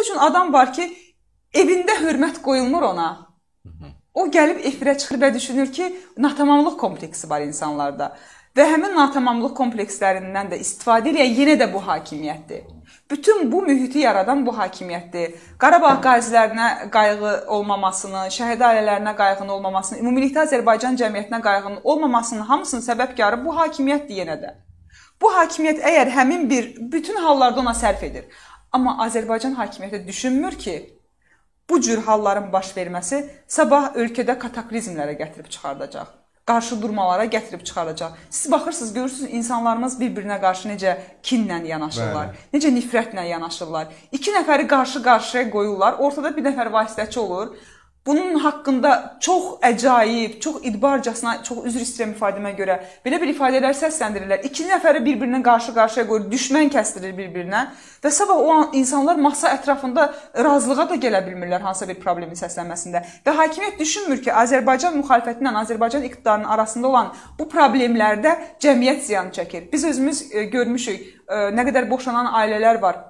Məsəl üçün adam var ki, evində hörmət qoyulmur ona. O gəlib efirə çıxır və düşünür ki, natamamlıq kompleksi var insanlarda. Və həmin natamamlıq komplekslərindən də istifadə edən yenə də bu hakimiyyətdir. Bütün bu mühiti yaradan bu hakimiyyətdir. Qarabağ qazilərinə qayğı olmamasını, şəhid ailələrinə qayğının olmamasını, ümumilikdə Azərbaycan cəmiyyətinə qayğının olmamasının hamısının səbəbkarı bu hakimiyyətdir yenə də. Bu hakimiyyət əgər həmin bir bütün hallarda ona sərf edir. Amma Azərbaycan hakimiyyəti düşünmür ki, bu cür halların baş verməsi sabah ölkədə kataklizmlərə gətirib çıxardacaq qarşı durmalara gətirib çıxaracaq. Siz baxırsınız, görürsünüz insanlarımız bir-birinə qarşı necə kinlə yanaşırlar, Bəli. necə nifrətlə yanaşırlar. İki nəfəri qarşı-qarşıya qoyurlar, ortada bir nəfər vasitəçi olur bunun haqqında çox əcaib, çox idbarcasına, çox üzr istəyirəm ifadəmə görə belə bir ifadələr səsləndirirlər. İki nəfəri bir-birinə qarşı-qarşıya qoyur, düşmən kəsdirir bir-birinə və sabah o insanlar masa ətrafında razılığa da gələ bilmirlər hansısa bir problemin səslənməsində. Və hakimiyyət düşünmür ki, Azərbaycan müxalifəti ilə Azərbaycan iqtidarının arasında olan bu problemlərdə cəmiyyət ziyan çəkir. Biz özümüz e, görmüşük, e, nə qədər boşanan ailələr var.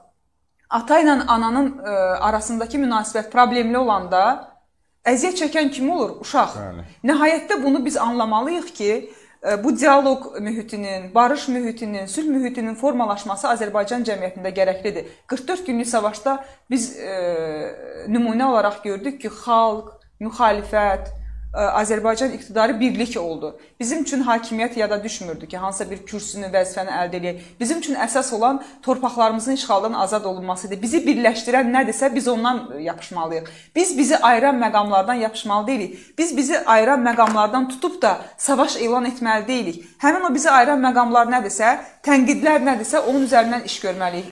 Ata ilə ananın e, arasındakı münasibət problemli olanda əziyyət çəkən kim olur? Uşaq. Bəli. Nəhayətdə bunu biz anlamalıyıq ki, e, bu dialoq mühitinin, barış mühitinin, sülh mühitinin formalaşması Azərbaycan cəmiyyətində gərəklidir. 44 günlük savaşda biz e, nümunə olaraq gördük ki, xalq, müxalifət, Azərbaycan iqtidarı birlik oldu. Bizim üçün hakimiyyət yada düşmürdü ki, hansısa bir kürsünü, vəzifəni əldə edək. Bizim üçün əsas olan torpaqlarımızın işğaldan azad olunması idi. Bizi birləşdirən nədirsə biz ondan yapışmalıyıq. Biz bizi ayıran məqamlardan yapışmalı deyilik. Biz bizi ayıran məqamlardan tutub da savaş elan etməli deyilik. Həmin o bizi ayıran məqamlar nədirsə, tənqidlər nədirsə, onun üzərindən iş görməliyik.